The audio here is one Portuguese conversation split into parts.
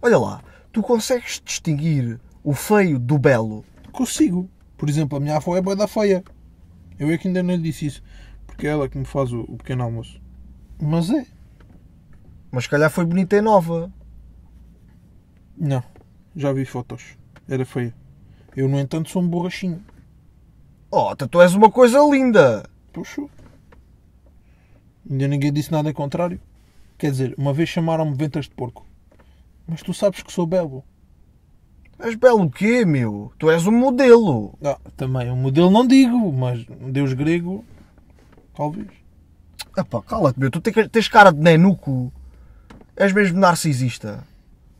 Olha lá, tu consegues distinguir o feio do belo? Consigo. Por exemplo, a minha avó é boa da feia. Eu é que ainda não lhe disse isso, porque é ela que me faz o, o pequeno almoço. Mas é. Mas se calhar foi bonita e nova. Não, já vi fotos. Era feia. Eu, no entanto, sou um borrachinho. Oh, então tu és uma coisa linda! Puxa. Ainda ninguém disse nada contrário. Quer dizer, uma vez chamaram-me ventas de porco. Mas tu sabes que sou belo. És belo o quê, meu? Tu és um modelo. Ah, também, um modelo não digo, mas um deus grego, talvez. Ah cala-te, meu. Tu tens cara de nenuco. És mesmo narcisista.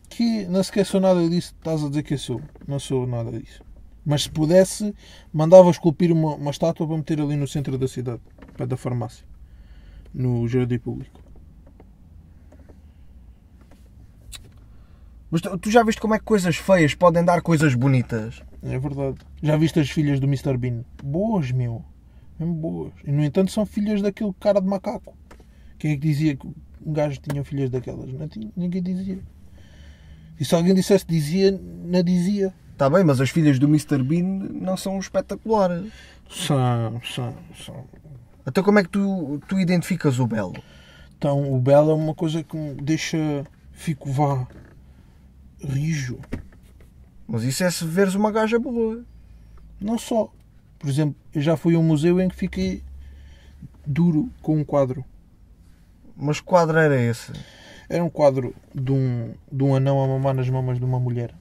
Que não sequer sou nada disso estás a dizer que eu sou. Não sou nada disso. Mas se pudesse, mandava esculpir uma, uma estátua para meter ali no centro da cidade, perto da farmácia, no jardim público. Mas tu, tu já viste como é que coisas feias podem dar coisas bonitas? É verdade. Já viste as filhas do Mr. Bean? Boas, meu. Mesmo boas. E no entanto são filhas daquele cara de macaco. Quem é que dizia que um gajo tinha filhas daquelas? Não tinha, ninguém dizia. E se alguém dissesse dizia, não dizia. Está bem, mas as filhas do Mr. Bean não são espetaculares. São, são, são. Então como é que tu, tu identificas o belo? Então, o belo é uma coisa que me deixa... Fico vá rijo. Mas isso é se veres uma gaja boa. Não só. Por exemplo, eu já fui a um museu em que fiquei duro com um quadro. Mas quadro era esse? Era um quadro de um, de um anão a mamar nas mamas de uma mulher.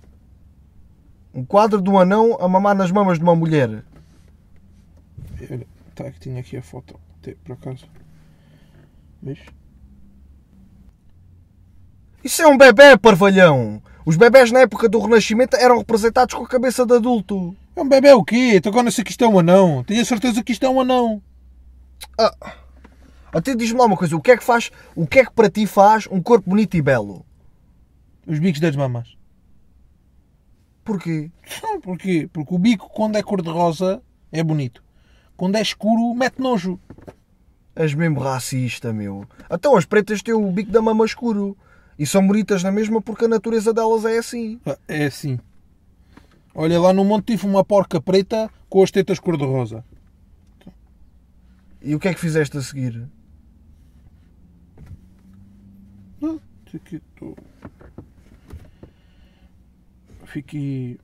Um quadro de um anão a mamar nas mamas de uma mulher? Olha, tá, que tinha aqui a foto, até por acaso. Vês? Isso é um bebê, parvalhão! Os bebés na época do Renascimento eram representados com a cabeça de adulto. É um bebê o quê? Então agora não sei que isto é um anão. Tenho a certeza que isto é um anão. Ah. Até diz-me lá uma coisa, o que é que faz, o que é que para ti faz um corpo bonito e belo? Os bicos das mamas. Porquê? porquê? Porque o bico quando é cor-de-rosa é bonito. Quando é escuro mete nojo. És mesmo racista, meu. Então as pretas têm o bico da mama escuro. E são bonitas na mesma porque a natureza delas é assim. É assim. Olha, lá no monte tive uma porca preta com as tetas cor-de-rosa. E o que é que fizeste a seguir? Fiquei.